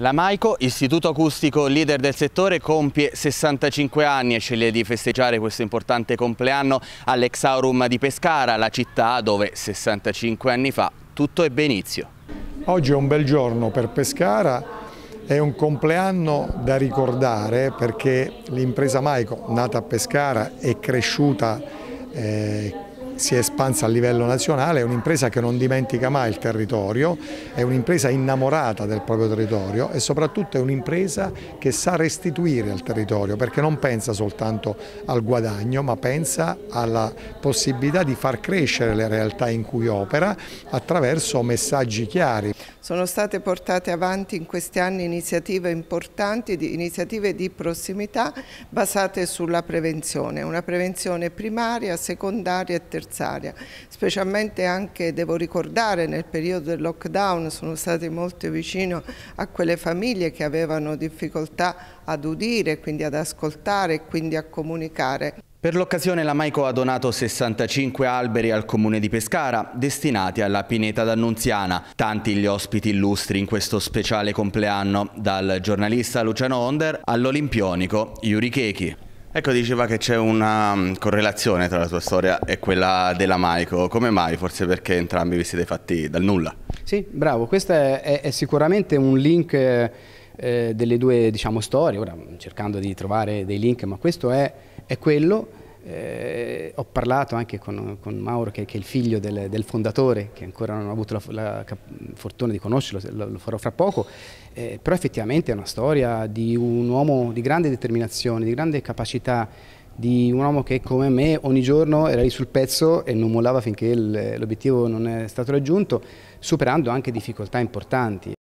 La Maico, istituto acustico leader del settore, compie 65 anni e sceglie di festeggiare questo importante compleanno all'Exaurum di Pescara, la città dove 65 anni fa tutto ebbe inizio. Oggi è un bel giorno per Pescara, è un compleanno da ricordare perché l'impresa Maico, nata a Pescara e cresciuta eh, si è espansa a livello nazionale, è un'impresa che non dimentica mai il territorio, è un'impresa innamorata del proprio territorio e soprattutto è un'impresa che sa restituire al territorio perché non pensa soltanto al guadagno ma pensa alla possibilità di far crescere le realtà in cui opera attraverso messaggi chiari. Sono state portate avanti in questi anni iniziative importanti, iniziative di prossimità basate sulla prevenzione, una prevenzione primaria, secondaria e terziaria avversaria, specialmente anche, devo ricordare, nel periodo del lockdown sono stati molto vicino a quelle famiglie che avevano difficoltà ad udire, quindi ad ascoltare e quindi a comunicare. Per l'occasione la Maico ha donato 65 alberi al comune di Pescara, destinati alla Pineta d'Annunziana. Tanti gli ospiti illustri in questo speciale compleanno, dal giornalista Luciano Onder all'olimpionico Yuri Kechi. Ecco, diceva che c'è una mm, correlazione tra la tua storia e quella della Maiko. Come mai? Forse perché entrambi vi siete fatti dal nulla. Sì, bravo. Questo è, è, è sicuramente un link eh, delle due diciamo, storie. Ora, mm, cercando di trovare dei link, ma questo è, è quello. Eh, ho parlato anche con, con Mauro, che, che, è il figlio del, del, fondatore, che ancora non ho avuto la, la, la fortuna di conoscerlo, lo, lo farò fra poco, eh, però effettivamente è una storia di un uomo di grande determinazione, di grande capacità, di un uomo che come me ogni giorno era lì sul pezzo e non mollava finché l'obiettivo non è stato raggiunto, superando anche difficoltà importanti.